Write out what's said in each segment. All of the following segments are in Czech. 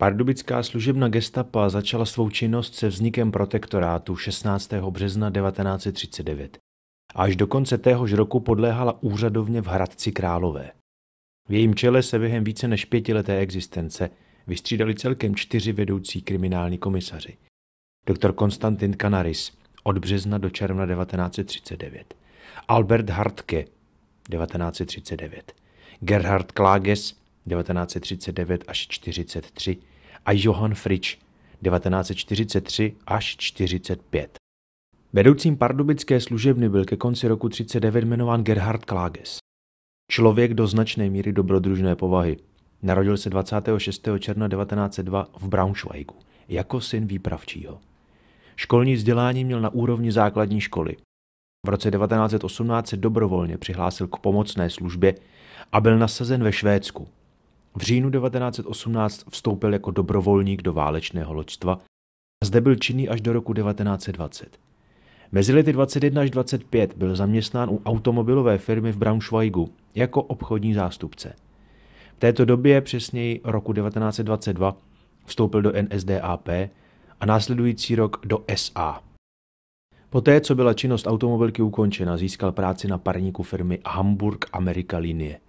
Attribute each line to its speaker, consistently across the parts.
Speaker 1: Pardubická služebna gestapa začala svou činnost se vznikem protektorátu 16. března 1939 a až do konce téhož roku podléhala úřadovně v Hradci Králové. V jejím čele se během více než pětileté existence vystřídali celkem čtyři vedoucí kriminální komisaři. Doktor Konstantin Kanaris od března do června 1939, Albert Hartke 1939, Gerhard Klages 1939 až 43 a Johann Fritsch 1943 až 45. Vedoucím pardubické služebny byl ke konci roku 39 jmenován Gerhard Klages. Člověk do značné míry dobrodružné povahy. Narodil se 26. června 1902 v Braunschweigu jako syn výpravčího. Školní vzdělání měl na úrovni základní školy. V roce 1918 se dobrovolně přihlásil k pomocné službě a byl nasazen ve Švédsku, v říjnu 1918 vstoupil jako dobrovolník do válečného loďstva a zde byl činný až do roku 1920. Mezi lety 21 až 25 byl zaměstnán u automobilové firmy v Braunschweigu jako obchodní zástupce. V této době, přesněji roku 1922, vstoupil do NSDAP a následující rok do SA. Poté, co byla činnost automobilky ukončena, získal práci na parníku firmy Hamburg America Linie.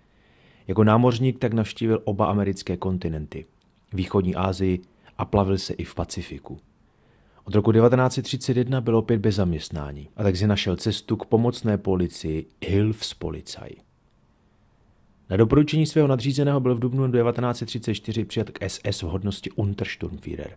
Speaker 1: Jako námořník tak navštívil oba americké kontinenty, východní Asii a plavil se i v Pacifiku. Od roku 1931 byl opět bez zaměstnání a tak si našel cestu k pomocné policii Hills Policaj. Na doporučení svého nadřízeného byl v dubnu 1934 přijat k SS v hodnosti Untersturmführer.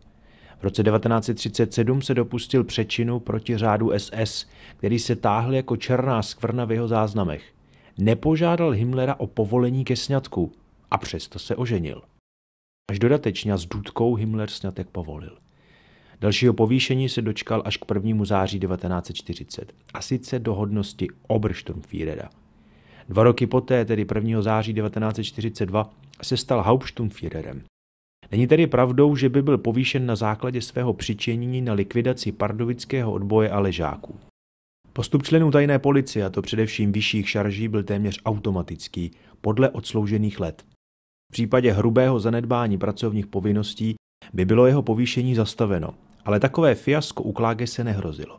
Speaker 1: V roce 1937 se dopustil přečinu proti řádu SS, který se táhl jako černá skvrna v jeho záznamech – nepožádal Himmlera o povolení ke sňatku a přesto se oženil. Až dodatečně a s důdkou Himmler sňatek povolil. Dalšího povýšení se dočkal až k 1. září 1940, a sice do hodnosti Obersturmführera. Dva roky poté, tedy 1. září 1942, se stal Hauptsturmführerem. Není tedy pravdou, že by byl povýšen na základě svého přičinění na likvidaci pardovického odboje a ležáků. Postup členů tajné policie, a to především vyšších šarží, byl téměř automatický, podle odsloužených let. V případě hrubého zanedbání pracovních povinností by bylo jeho povýšení zastaveno, ale takové fiasko u Kláge se nehrozilo.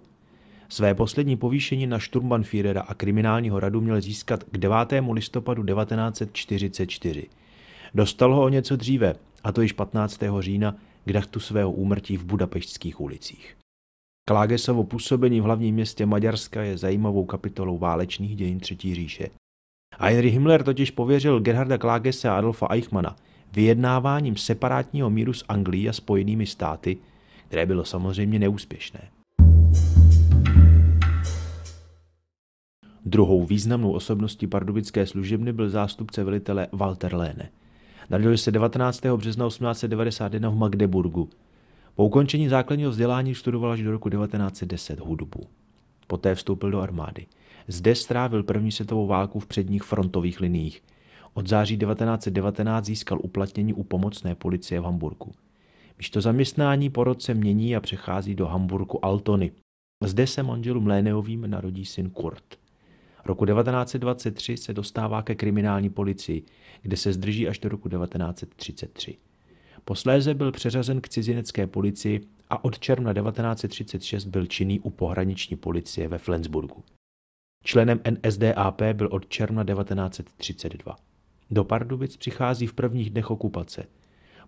Speaker 1: Své poslední povýšení na Sturmbanführera a kriminálního radu měl získat k 9. listopadu 1944. Dostal ho o něco dříve, a to již 15. října k dachtu svého úmrtí v budapeštských ulicích. Klágesovo působení v hlavním městě Maďarska je zajímavou kapitolou válečných dějin Třetí říše. Heinrich Himmler totiž pověřil Gerharda Klágese a Adolfa Eichmana vyjednáváním separátního míru s Anglií a spojenými státy, které bylo samozřejmě neúspěšné. Druhou významnou osobností pardubické služebny byl zástupce velitele Walter Lehne. Narodil se 19. března 1891 v Magdeburgu po ukončení základního vzdělání studoval až do roku 1910 hudbu. Poté vstoupil do armády. Zde strávil první světovou válku v předních frontových liních. Od září 1919 získal uplatnění u pomocné policie v Hamburgu. Místo zaměstnání po roce mění a přechází do Hamburgu Altony. Zde se manželu Mléneovým narodí syn Kurt. Roku 1923 se dostává ke kriminální policii, kde se zdrží až do roku 1933. Posléze byl přeřazen k cizinecké policii a od června 1936 byl činný u pohraniční policie ve Flensburgu. Členem NSDAP byl od června 1932. Do Pardubic přichází v prvních dnech okupace.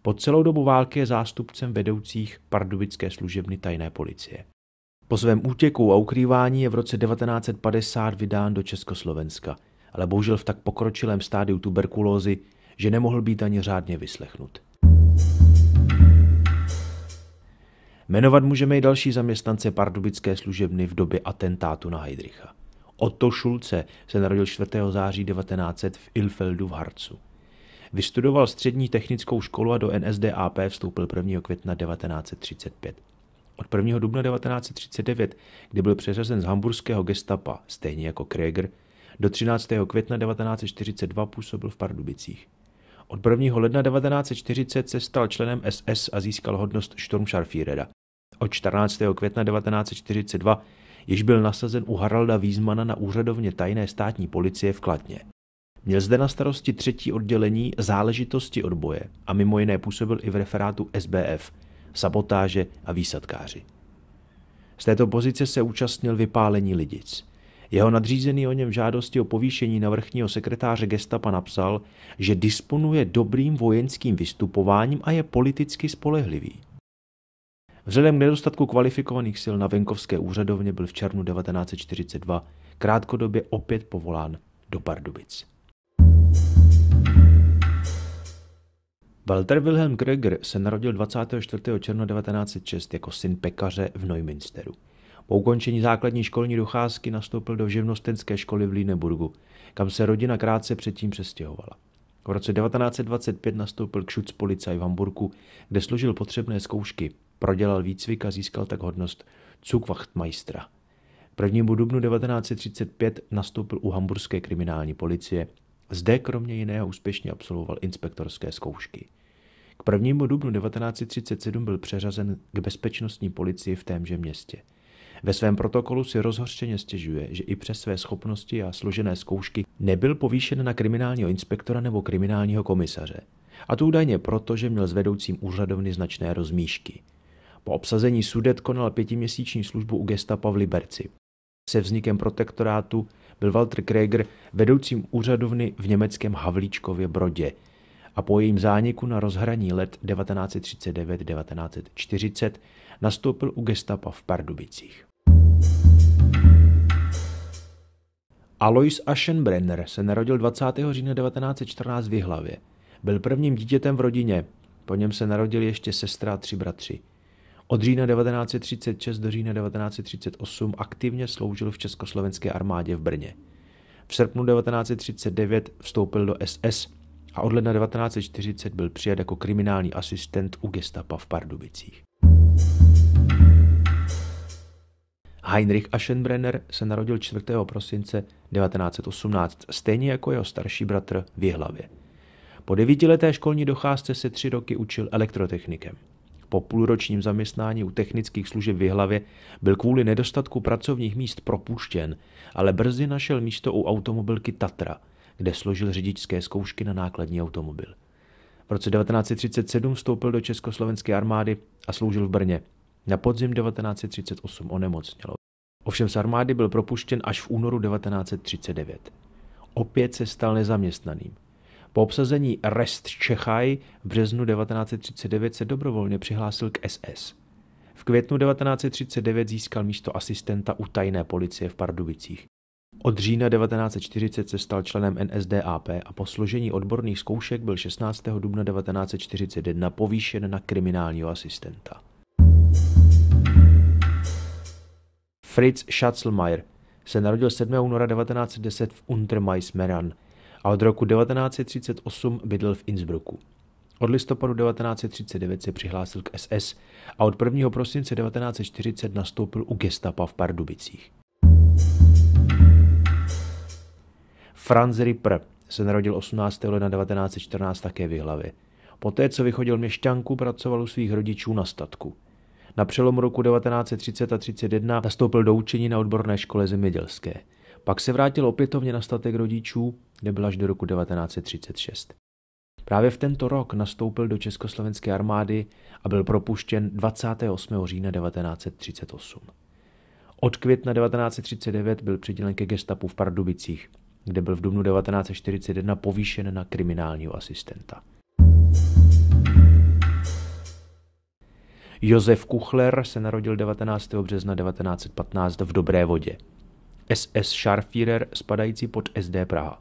Speaker 1: Po celou dobu války je zástupcem vedoucích pardubické služebny tajné policie. Po svém útěku a ukrývání je v roce 1950 vydán do Československa, ale bohužel v tak pokročilém stádiu tuberkulózy, že nemohl být ani řádně vyslechnut. Jmenovat můžeme i další zaměstnance pardubické služebny v době atentátu na Heidricha. Otto Šulce se narodil 4. září 1900 v Ilfeldu v Harcu. Vystudoval střední technickou školu a do NSDAP vstoupil 1. května 1935. Od 1. dubna 1939, kdy byl přeřazen z hamburského gestapa, stejně jako Krieger, do 13. května 1942 působil v Pardubicích. Od 1. ledna 1940 se stal členem SS a získal hodnost Sturmscharführera. Od 14. května 1942 již byl nasazen u Haralda Vízmana na úřadovně tajné státní policie v Kladně. Měl zde na starosti třetí oddělení záležitosti odboje a mimo jiné působil i v referátu SBF, sabotáže a výsadkáři. Z této pozice se účastnil vypálení lidic. Jeho nadřízený o něm žádosti o povýšení na vrchního sekretáře gestapa napsal, že disponuje dobrým vojenským vystupováním a je politicky spolehlivý. Vzhledem k nedostatku kvalifikovaných sil na venkovské úřadovně byl v červnu 1942 krátkodobě opět povolán do Pardubic. Walter Wilhelm Greger se narodil 24. června 1906 jako syn pekaře v Neumünsteru. Po ukončení základní školní docházky nastoupil do živnostenské školy v Líneburgu, kam se rodina krátce předtím přestěhovala. V roce 1925 nastoupil k Schutzpolizei v Hamburku, kde složil potřebné zkoušky, prodělal výcvik a získal tak hodnost Zugwachtmeistera. Prvnímu dubnu 1935 nastoupil u hamburské kriminální policie. Zde kromě jiného úspěšně absolvoval inspektorské zkoušky. K 1. dubnu 1937 byl přeřazen k bezpečnostní policii v témže městě – ve svém protokolu si rozhořčeně stěžuje, že i přes své schopnosti a složené zkoušky nebyl povýšen na kriminálního inspektora nebo kriminálního komisaře. A to údajně proto, že měl s vedoucím úřadovny značné rozmíšky. Po obsazení sudet konal pětiměsíční službu u gestapa v Liberci. Se vznikem protektorátu byl Walter Kreger vedoucím úřadovny v německém Havlíčkově Brodě a po jejím zániku na rozhraní let 1939-1940 nastoupil u gestapa v Pardubicích. Alois Aschenbrenner se narodil 20. října 1914 v Jihlavě. Byl prvním dítětem v rodině, po něm se narodili ještě sestra a tři bratři. Od října 1936 do října 1938 aktivně sloužil v československé armádě v Brně. V srpnu 1939 vstoupil do SS a od ledna 1940 byl přijat jako kriminální asistent u gestapa v Pardubicích. Heinrich Aschenbrenner se narodil 4. prosince 1918, stejně jako jeho starší bratr v Jihlavě. Po devítileté školní docházce se tři roky učil elektrotechnikem. Po půlročním zaměstnání u technických služeb v Jihlavě byl kvůli nedostatku pracovních míst propuštěn, ale brzy našel místo u automobilky Tatra, kde složil řidičské zkoušky na nákladní automobil. V roce 1937 vstoupil do československé armády a sloužil v Brně – na podzim 1938 onemocnělo. Ovšem z armády byl propuštěn až v únoru 1939. Opět se stal nezaměstnaným. Po obsazení Rest Čechaj v březnu 1939 se dobrovolně přihlásil k SS. V květnu 1939 získal místo asistenta u tajné policie v Pardubicích. Od října 1940 se stal členem NSDAP a po složení odborných zkoušek byl 16. dubna 1941 povýšen na kriminálního asistenta. Fritz Schatzlmeier se narodil 7. února 1910 v Untermais Meran a od roku 1938 bydlel v Innsbrucku. Od listopadu 1939 se přihlásil k SS a od 1. prosince 1940 nastoupil u gestapa v Pardubicích. Franz Ripper se narodil 18. ledna 1914 také v Hlavě. Poté, co vychodil měšťanku, pracoval u svých rodičů na statku – na přelomu roku 1930 a 31 nastoupil do učení na odborné škole zemědělské. Pak se vrátil opětovně na statek rodičů, kde byl až do roku 1936. Právě v tento rok nastoupil do československé armády a byl propuštěn 28. října 1938. Od května 1939 byl přidělen ke gestapu v Pardubicích, kde byl v dubnu 1941 povýšen na kriminálního asistenta. Josef Kuchler se narodil 19. března 1915 v Dobré vodě. SS Scharfierer spadající pod SD Praha.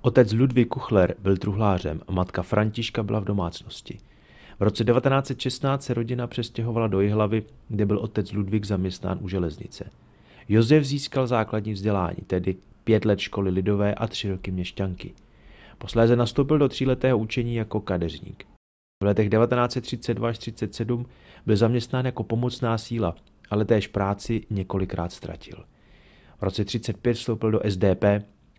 Speaker 1: Otec Ludvík Kuchler byl truhlářem, matka Františka byla v domácnosti. V roce 1916 se rodina přestěhovala do Jihlavy, kde byl otec Ludvík zaměstnán u železnice. Josef získal základní vzdělání, tedy pět let školy lidové a tři roky měšťanky. Posléze nastoupil do tříletého učení jako kadeřník. V letech 1932 až 1937 byl zaměstnán jako pomocná síla, ale též práci několikrát ztratil. V roce 1935 vstoupil do SDP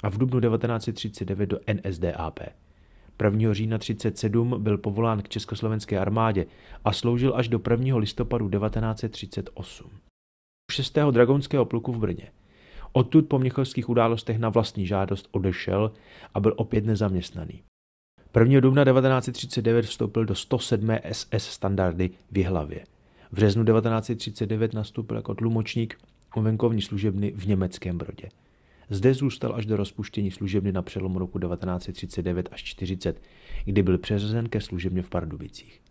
Speaker 1: a v dubnu 1939 do NSDAP. 1. října 1937 byl povolán k československé armádě a sloužil až do 1. listopadu 1938. 6. dragonského pluku v Brně. Odtud po měchovských událostech na vlastní žádost odešel a byl opět nezaměstnaný. 1. dubna 1939 vstoupil do 107. SS standardy v Jihlavě. V březnu 1939 nastoupil jako tlumočník u venkovní služebny v Německém Brodě. Zde zůstal až do rozpuštění služebny na přelomu roku 1939 až 40, kdy byl přeřazen ke služebně v Pardubicích.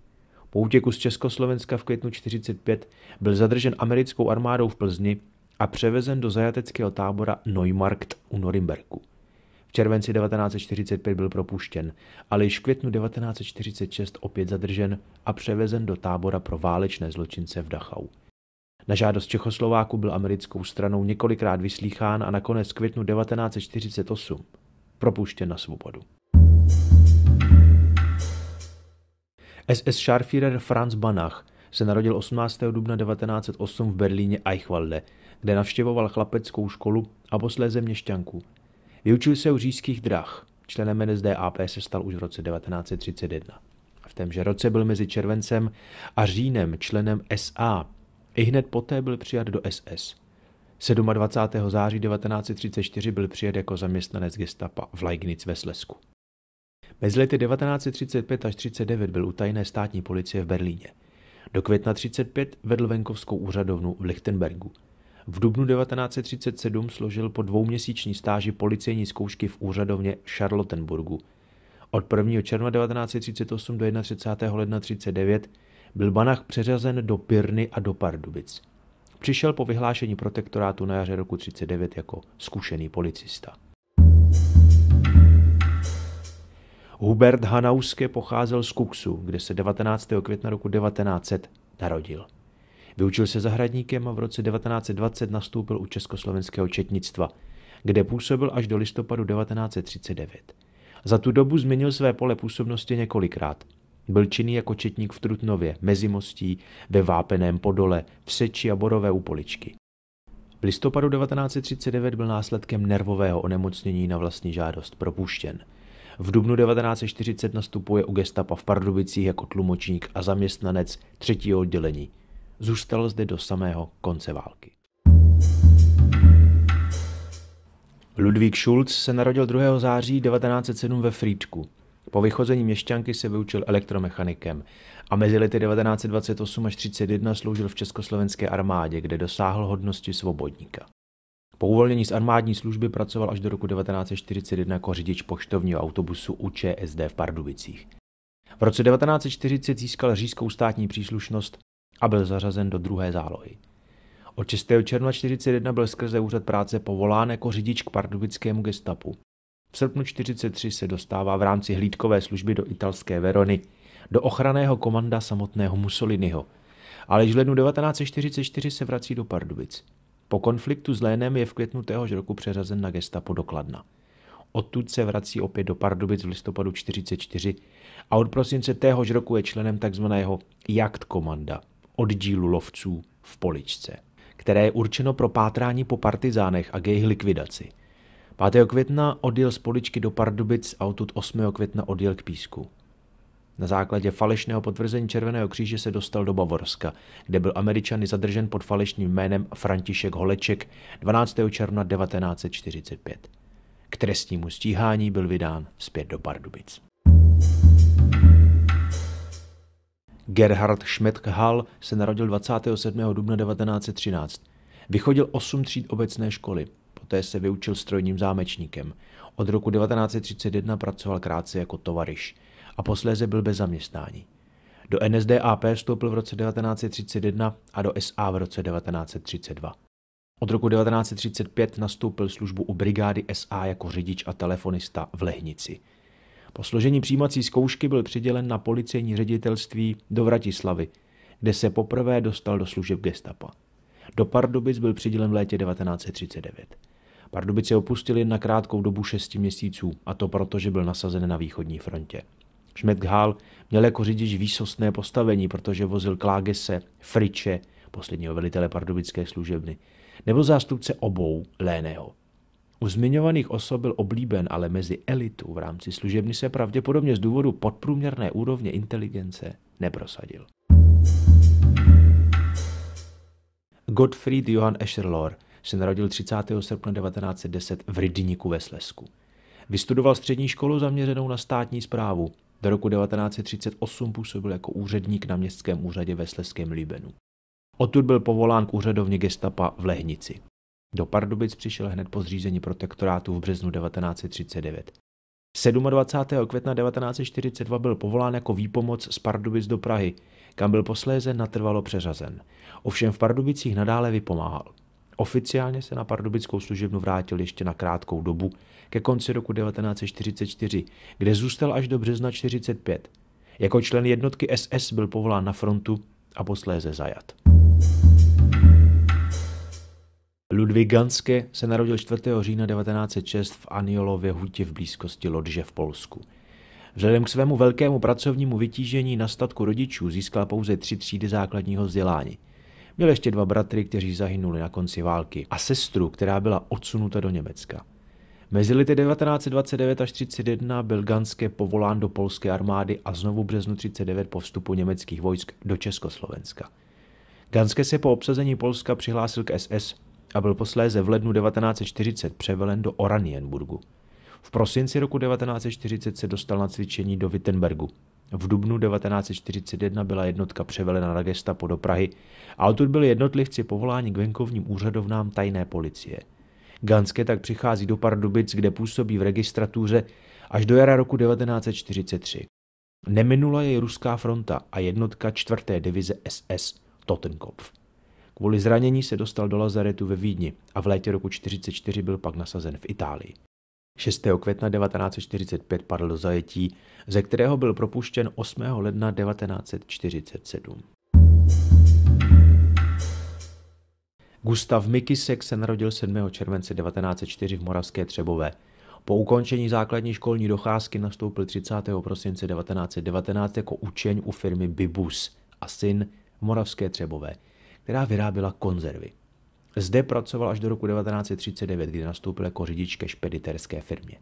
Speaker 1: Po útěku z Československa v květnu 1945 byl zadržen americkou armádou v Plzni a převezen do zajateckého tábora Neumarkt u Norimberku červenci 1945 byl propuštěn, ale již v květnu 1946 opět zadržen a převezen do tábora pro válečné zločince v Dachau. Na žádost Čechoslováku byl americkou stranou několikrát vyslýchán a nakonec v květnu 1948 propuštěn na svobodu. SS Scharfierer Franz Banach se narodil 18. dubna 1908 v Berlíně Eichwalde, kde navštěvoval chlapeckou školu a posléze měšťanku – Vyučil se u říšských drah. Členem NSDAP se stal už v roce 1931. V témže roce byl mezi červencem a říjnem členem SA. I hned poté byl přijat do SS. 27. září 1934 byl přijat jako zaměstnanec gestapa v Leignitz ve Slesku. Mezi lety 1935 až 1939 byl u tajné státní policie v Berlíně. Do května 1935 vedl venkovskou úřadovnu v Lichtenbergu. V dubnu 1937 složil po dvouměsíční stáži policejní zkoušky v úřadovně Charlottenburgu. Od 1. června 1938 do 31. ledna 1939 byl Banach přeřazen do Pirny a do Pardubic. Přišel po vyhlášení protektorátu na jaře roku 1939 jako zkušený policista. Hubert Hanauske pocházel z Kuksu, kde se 19. května roku 1900 narodil. Vyučil se zahradníkem a v roce 1920 nastoupil u československého četnictva, kde působil až do listopadu 1939. Za tu dobu změnil své pole působnosti několikrát. Byl činný jako četník v Trutnově, Mezimostí, ve Vápeném Podole, v Seči a Borové u Poličky. V listopadu 1939 byl následkem nervového onemocnění na vlastní žádost propuštěn. V dubnu 1940 nastupuje u gestapa v Pardubicích jako tlumočník a zaměstnanec třetího oddělení – Zůstal zde do samého konce války. Ludvík Schulz se narodil 2. září 1907 ve Frýčku. Po vychození měšťanky se vyučil elektromechanikem a mezi lety 1928 až 31 sloužil v československé armádě, kde dosáhl hodnosti svobodníka. Po uvolnění z armádní služby pracoval až do roku 1941 jako řidič poštovního autobusu u ČSD v Pardubicích. V roce 1940 získal řízkou státní příslušnost a byl zařazen do druhé zálohy. Od 6. června 1941 byl skrze úřad práce povolán jako řidič k pardubickému gestapu. V srpnu 1943 se dostává v rámci hlídkové služby do italské Verony, do ochranného komanda samotného Mussoliniho. Ale již v lednu 1944 se vrací do Pardubic. Po konfliktu s Lénem je v květnu téhož roku přeřazen na gestapo do Kladna. Odtud se vrací opět do Pardubic v listopadu 1944 a od prosince téhož roku je členem tzv. jaktkomanda, oddílu lovců v Poličce, které je určeno pro pátrání po partizánech a k jejich likvidaci. 5. května odjel z Poličky do Pardubic a odtud 8. května odjel k Písku. Na základě falešného potvrzení Červeného kříže se dostal do Bavorska, kde byl Američany zadržen pod falešným jménem František Holeček 12. června 1945. K trestnímu stíhání byl vydán zpět do Pardubic. Gerhard Hall se narodil 27. dubna 1913. Vychodil 8 tříd obecné školy, poté se vyučil strojním zámečníkem. Od roku 1931 pracoval krátce jako tovariš a posléze byl bez zaměstnání. Do NSDAP vstoupil v roce 1931 a do SA v roce 1932. Od roku 1935 nastoupil službu u brigády SA jako řidič a telefonista v Lehnici. Po složení přijímací zkoušky byl přidělen na policejní ředitelství do Vratislavy, kde se poprvé dostal do služeb gestapa. Do Pardubic byl přidělen v létě 1939. Pardubice opustili na krátkou dobu 6 měsíců, a to proto, že byl nasazen na východní frontě. Šmet Gál měl jako řidič výsostné postavení, protože vozil Klágese, Friče, posledního velitele pardubické služebny, nebo zástupce obou Léného. U zmiňovaných osob byl oblíben, ale mezi elitu v rámci služebny se pravděpodobně z důvodu podprůměrné úrovně inteligence neprosadil. Gottfried Johann Escherlor se narodil 30. srpna 1910 v Rydníku ve Slesku. Vystudoval střední školu zaměřenou na státní zprávu. Do roku 1938 působil jako úředník na městském úřadě ve Sleském Líbenu. Odtud byl povolán k úřadovně gestapa v Lehnici. Do Pardubic přišel hned po zřízení protektorátu v březnu 1939. 27. května 1942 byl povolán jako výpomoc z Pardubic do Prahy, kam byl posléze natrvalo přeřazen. Ovšem v Pardubicích nadále vypomáhal. Oficiálně se na pardubickou služebnu vrátil ještě na krátkou dobu, ke konci roku 1944, kde zůstal až do března 1945. Jako člen jednotky SS byl povolán na frontu a posléze zajat. Ludvík Ganske se narodil 4. října 1906 v Aniolově hutě v blízkosti Lodže v Polsku. Vzhledem k svému velkému pracovnímu vytížení na statku rodičů získal pouze tři třídy základního vzdělání. Měl ještě dva bratry, kteří zahynuli na konci války, a sestru, která byla odsunuta do Německa. Mezi lety 1929 až 31 byl Ganske povolán do polské armády a znovu v březnu 39 po vstupu německých vojsk do Československa. Ganske se po obsazení Polska přihlásil k SS a byl posléze v lednu 1940 převelen do Oranienburgu. V prosinci roku 1940 se dostal na cvičení do Wittenbergu. V dubnu 1941 byla jednotka převelena na gestapo do Prahy a odtud byli jednotlivci povoláni k venkovním úřadovnám tajné policie. Ganske tak přichází do Pardubic, kde působí v registratuře až do jara roku 1943. Neminula jej ruská fronta a jednotka čtvrté divize SS Totenkopf. Kvůli zranění se dostal do lazaretu ve Vídni a v létě roku 1944 byl pak nasazen v Itálii. 6. května 1945 padl do zajetí, ze kterého byl propuštěn 8. ledna 1947. Gustav Mikisek se narodil 7. července 1904 v Moravské Třebové. Po ukončení základní školní docházky nastoupil 30. prosince 1919 jako učeň u firmy Bibus a syn v Moravské Třebové – která vyráběla konzervy. Zde pracoval až do roku 1939, kdy nastoupil jako řidič ke špediterské firmě.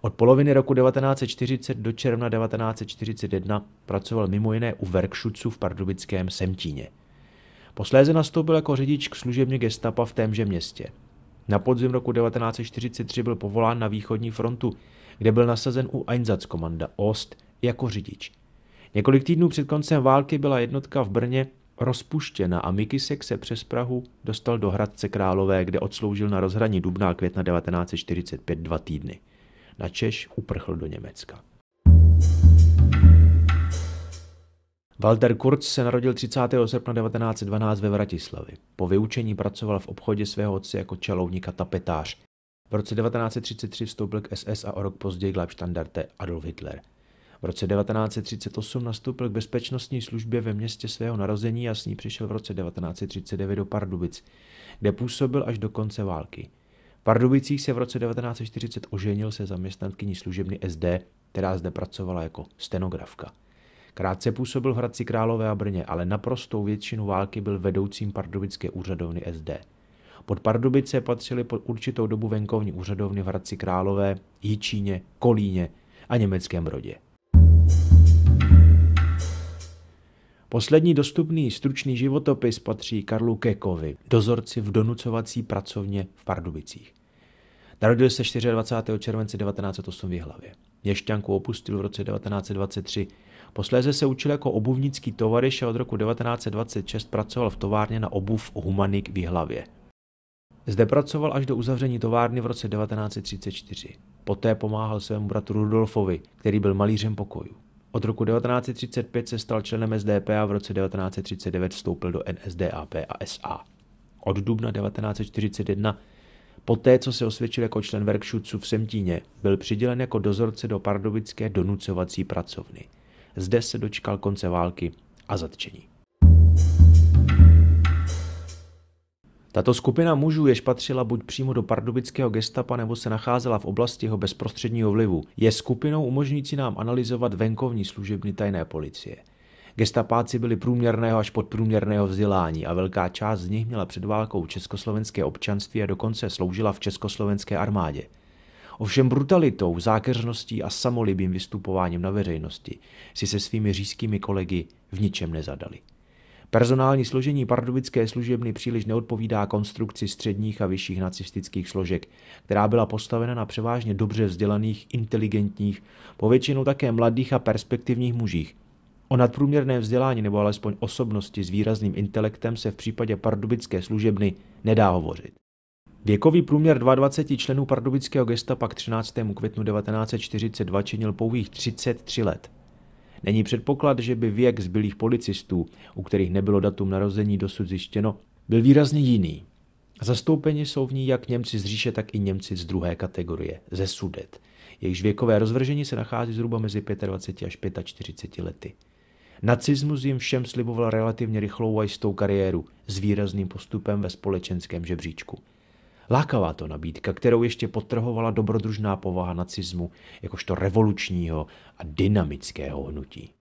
Speaker 1: Od poloviny roku 1940 do června 1941 pracoval mimo jiné u Verkšucu v pardubickém Semtíně. Posléze nastoupil jako řidič k služebně gestapa v témže městě. Na podzim roku 1943 byl povolán na východní frontu, kde byl nasazen u Einsatzkommanda Ost jako řidič. Několik týdnů před koncem války byla jednotka v Brně rozpuštěna a Mikisek se přes Prahu dostal do Hradce Králové, kde odsloužil na rozhraní dubna a května 1945 dva týdny. Na Češ uprchl do Německa. Walter Kurz se narodil 30. srpna 1912 ve Vratislavi. Po vyučení pracoval v obchodě svého otce jako čelovník a tapetář. V roce 1933 vstoupil k SS a o rok později k Leibstandarte Adolf Hitler – v roce 1938 nastoupil k bezpečnostní službě ve městě svého narození a s ní přišel v roce 1939 do Pardubic, kde působil až do konce války. V Pardubicích se v roce 1940 oženil se zaměstnankyní služebny SD, která zde pracovala jako stenografka. Krátce působil v Hradci Králové a Brně, ale naprostou většinu války byl vedoucím pardubické úřadovny SD. Pod Pardubice patřily pod určitou dobu venkovní úřadovny v Hradci Králové, Jičíně, Kolíně a Německém Brodě. Poslední dostupný stručný životopis patří Karlu Kekovi, dozorci v donucovací pracovně v Pardubicích. Narodil se 24. července 1908 v Hlavě. Měšťanku opustil v roce 1923. Posléze se učil jako obuvnický tovaryš a od roku 1926 pracoval v továrně na obuv Humanik v Hlavě. Zde pracoval až do uzavření továrny v roce 1934. Poté pomáhal svému bratru Rudolfovi, který byl malířem pokojů. Od roku 1935 se stal členem SDP a v roce 1939 vstoupil do NSDAP a SA. Od dubna 1941 Poté, co se osvědčil jako člen Verkšucu v Semtíně, byl přidělen jako dozorce do pardubické donucovací pracovny. Zde se dočkal konce války a zatčení. Tato skupina mužů, jež patřila buď přímo do pardubického gestapa nebo se nacházela v oblasti jeho bezprostředního vlivu, je skupinou umožňující nám analyzovat venkovní služebny tajné policie. Gestapáci byli průměrného až podprůměrného vzdělání a velká část z nich měla před válkou československé občanství a dokonce sloužila v československé armádě. Ovšem brutalitou, zákeřností a samolibým vystupováním na veřejnosti si se svými řískými kolegy v ničem nezadali. Personální složení pardubické služebny příliš neodpovídá konstrukci středních a vyšších nacistických složek, která byla postavena na převážně dobře vzdělaných, inteligentních, povětšinou také mladých a perspektivních mužích. O nadprůměrné vzdělání nebo alespoň osobnosti s výrazným intelektem se v případě pardubické služebny nedá hovořit. Věkový průměr 22 členů pardubického gesta pak 13. květnu 1942 činil pouhých 33 let. Není předpoklad, že by věk zbylých policistů, u kterých nebylo datum narození dosud zjištěno, byl výrazně jiný. Zastoupeni jsou v ní jak Němci z říše, tak i Němci z druhé kategorie, ze Sudet. Jejichž věkové rozvržení se nachází zhruba mezi 25 až 45 lety. Nacismus jim všem sliboval relativně rychlou a jistou kariéru s výrazným postupem ve společenském žebříčku – Lákavá to nabídka, kterou ještě potrhovala dobrodružná povaha nacismu jakožto revolučního a dynamického hnutí.